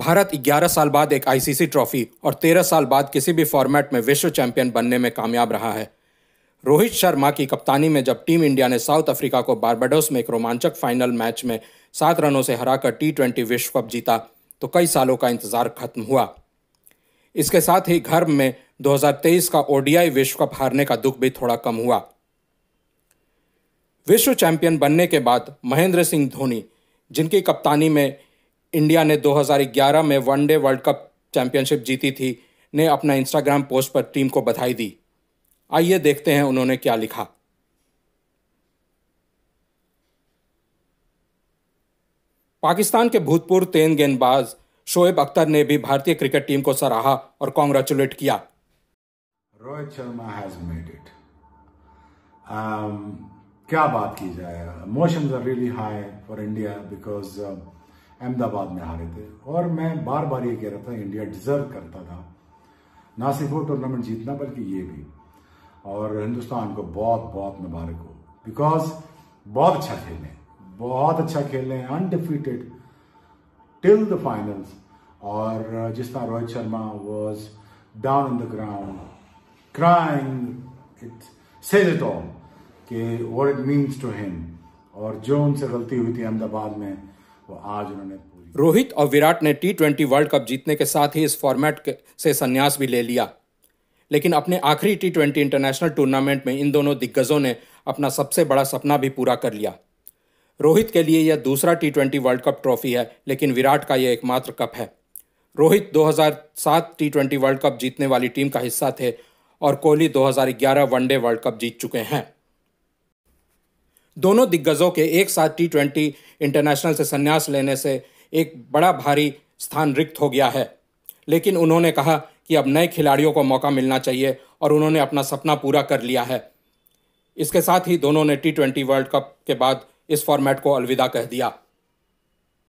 भारत 11 साल बाद एक आईसीसी ट्रॉफी और 13 साल बाद किसी भी फॉर्मेट में विश्व चैंपियन बनने में कामयाब रहा है रोहित शर्मा की कप्तानी में जब टीम इंडिया ने साउथ अफ्रीका को बारबाडोस में एक रोमांचक फाइनल मैच में सात रनों से हराकर टी ट्वेंटी विश्व कप जीता तो कई सालों का इंतजार खत्म हुआ इसके साथ ही घर में 2023 का ओडीआई विश्व कप हारने का दुख भी थोड़ा कम हुआ विश्व चैंपियन बनने के बाद महेंद्र सिंह धोनी जिनकी कप्तानी में इंडिया ने 2011 में वनडे वर्ल्ड कप चैंपियनशिप जीती थी ने अपना इंस्टाग्राम पोस्ट पर टीम को बधाई दी आइए देखते हैं उन्होंने क्या लिखा पाकिस्तान के भूतपूर्व तेन गेंदबाज शोएब अख्तर ने भी भारतीय क्रिकेट टीम को सराहा और कॉन्ग्रेचुलेट किया Rohit Sharma has made it क्या बात की जाए emotions are really high for India because Ahmedabad में हारे थे और मैं बार बार ये कह रहा था इंडिया डिजर्व करता था ना सिर्फ वो टूर्नामेंट जीतना बल्कि ये भी और हिंदुस्तान को बहुत बहुत मुबारक हो बिकॉज बहुत अच्छा खेल हैं बहुत अच्छा हैं अनडिफीटेड टिल द फाइनल्स और जिस तरह Rohit Sharma was down in the ground crying it it all it means to him और जो उनसे गलती हुई थी अहमदाबाद में तो आज उन्होंने रोहित और विराट ने टी ट्वेंटी वर्ल्ड कप जीतने के साथ ही इस फॉर्मेट से संन्यास भी ले लिया लेकिन अपने आखिरी टी ट्वेंटी इंटरनेशनल टूर्नामेंट में इन दोनों दिग्गजों ने अपना सबसे बड़ा सपना भी पूरा कर लिया रोहित के लिए यह दूसरा T twenty world cup trophy है लेकिन विराट का यह एकमात्र कप है Rohit 2007 T twenty world cup जीतने वाली टीम का हिस्सा थे और कोहली 2011 वनडे वर्ल्ड कप जीत चुके हैं दोनों दिग्गजों के एक साथ टी ट्वेंटी इंटरनेशनल से संन्यास लेने से एक बड़ा भारी स्थान रिक्त हो गया है लेकिन उन्होंने कहा कि अब नए खिलाड़ियों को मौका मिलना चाहिए और उन्होंने अपना सपना पूरा कर लिया है इसके साथ ही दोनों ने टी ट्वेंटी वर्ल्ड कप के बाद इस फॉर्मेट को अलविदा कह दिया